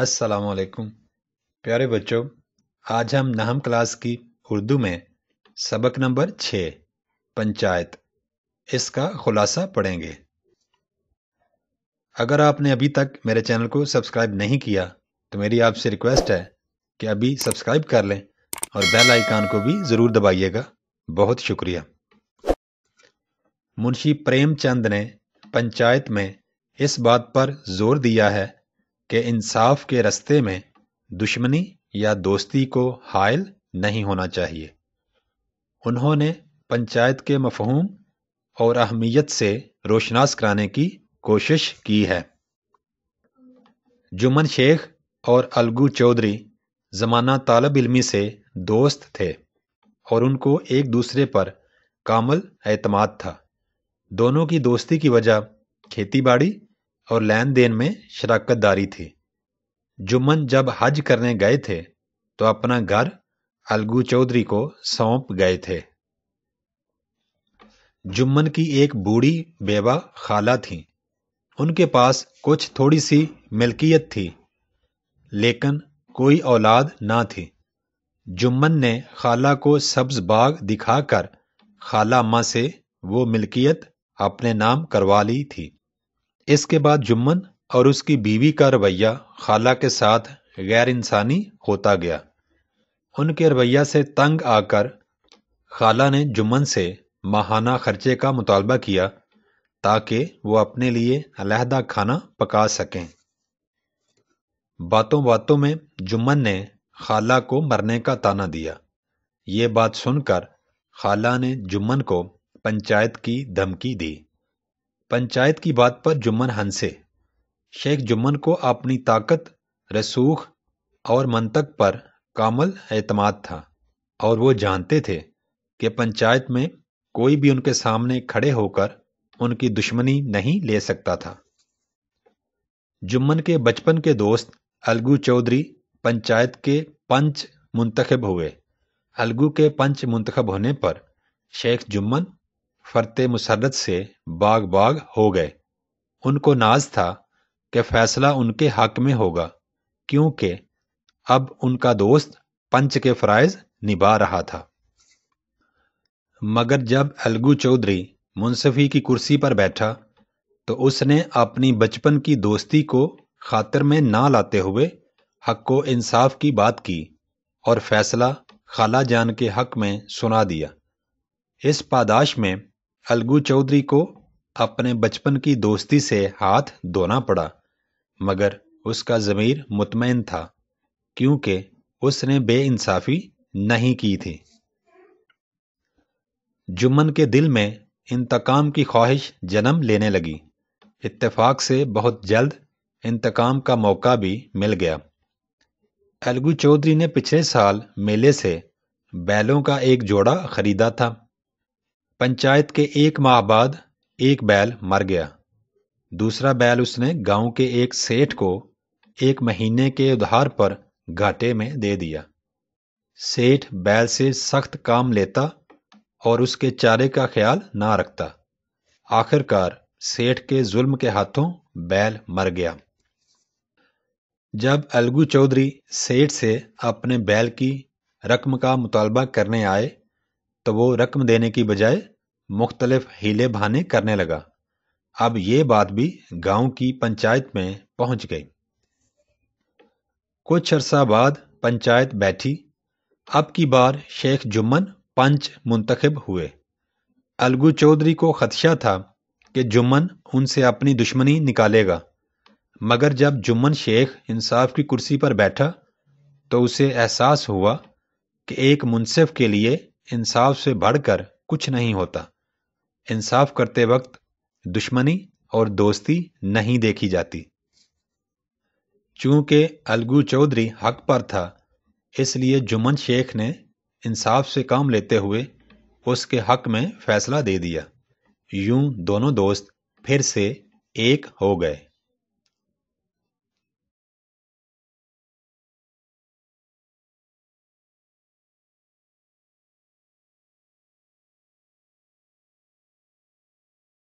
अस्सलाम वालेकुम प्यारे बच्चों आज हम नहम क्लास की उर्दू में सबक नंबर छः पंचायत इसका खुलासा पढ़ेंगे अगर आपने अभी तक मेरे चैनल को सब्सक्राइब नहीं किया तो मेरी आपसे रिक्वेस्ट है कि अभी सब्सक्राइब कर लें और बेल आइकान को भी ज़रूर दबाइएगा बहुत शुक्रिया मुंशी प्रेमचंद ने पंचायत में इस बात पर जोर दिया है कि इंसाफ के रस्ते में दुश्मनी या दोस्ती को हायल नहीं होना चाहिए उन्होंने पंचायत के मफहूम और अहमियत से रोशनास कराने की कोशिश की है जुमन शेख और अलगू चौधरी ज़माना तालब इलमी से दोस्त थे और उनको एक दूसरे पर कामल एतमाद था दोनों की दोस्ती की वजह खेतीबाड़ी और लेन देन में शराकत दारी थी जुम्मन जब हज करने गए थे तो अपना घर अलगू चौधरी को सौंप गए थे जुम्मन की एक बूढ़ी बेवा खाला थी उनके पास कुछ थोड़ी सी मिल्कियत थी लेकिन कोई औलाद ना थी जुम्मन ने खाला को सब्ज बाग दिखाकर खाला माँ से वो मिल्कियत अपने नाम करवा ली थी इसके बाद जुम्मन और उसकी बीवी का रवैया खाला के साथ गैर इंसानी होता गया उनके रवैया से तंग आकर खाला ने जुम्मन से माहाना खर्चे का मुतालबा किया ताकि वो अपने लिए अलहदा खाना पका सकें बातों बातों में जुम्मन ने खाला को मरने का ताना दिया ये बात सुनकर खाला ने जुम्मन को पंचायत की धमकी दी पंचायत की बात पर जुम्मन हंसे शेख जुम्मन को अपनी ताकत रसूख और मंतक पर कामल एतमाद था और वो जानते थे कि पंचायत में कोई भी उनके सामने खड़े होकर उनकी दुश्मनी नहीं ले सकता था जुम्मन के बचपन के दोस्त अलगू चौधरी पंचायत के पंच मुंतखब हुए अलगू के पंच मुंतखब होने पर शेख जुम्मन फरत मुसरत से बाग बाग हो गए उनको नाज था कि फ़ैसला उनके हक में होगा क्योंकि अब उनका दोस्त पंच के फ़रज़ निभा रहा था मगर जब अलगू चौधरी मुंसफी की कुर्सी पर बैठा तो उसने अपनी बचपन की दोस्ती को खातर में ना लाते हुए हक इंसाफ की बात की और फैसला खाला जान के हक में सुना दिया इस पादाश में अलगू चौधरी को अपने बचपन की दोस्ती से हाथ धोना पड़ा मगर उसका ज़मीर मुतमैन था क्योंकि उसने बेइंसाफ़ी नहीं की थी जुम्मन के दिल में इंतकाम की ख्वाहिश जन्म लेने लगी इत्तेफाक से बहुत जल्द इंतकाम का मौका भी मिल गया अलगू चौधरी ने पिछले साल मेले से बैलों का एक जोड़ा खरीदा था पंचायत के एक माह बाद एक बैल मर गया दूसरा बैल उसने गांव के एक सेठ को एक महीने के उधार पर घाटे में दे दिया सेठ बैल से सख्त काम लेता और उसके चारे का ख्याल ना रखता आखिरकार सेठ के जुल्म के हाथों बैल मर गया जब अलगू चौधरी सेठ से अपने बैल की रकम का मुतालबा करने आए तो वो रकम देने की बजाय मुख्तलिफ हीले बहाने करने लगा अब ये बात भी गांव की पंचायत में पहुंच गई कुछ अरसा बाद पंचायत बैठी अब की बार शेख जुम्मन पंच मुंतखब हुए अलगू चौधरी को खदशा था कि जुम्मन उनसे अपनी दुश्मनी निकालेगा मगर जब जुम्मन शेख इंसाफ की कुर्सी पर बैठा तो उसे एहसास हुआ कि एक मुनसिफ के लिए इंसाफ से बढ़कर कुछ नहीं होता इंसाफ करते वक्त दुश्मनी और दोस्ती नहीं देखी जाती चूंकि अलगू चौधरी हक पर था इसलिए जुमन शेख ने इंसाफ से काम लेते हुए उसके हक में फैसला दे दिया यूं दोनों दोस्त फिर से एक हो गए